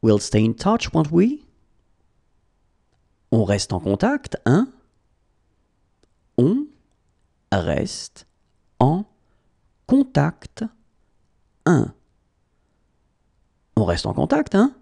We'll stay in touch, won't we? On reste en contact, hein? On reste en contact, hein? On reste en contact, hein?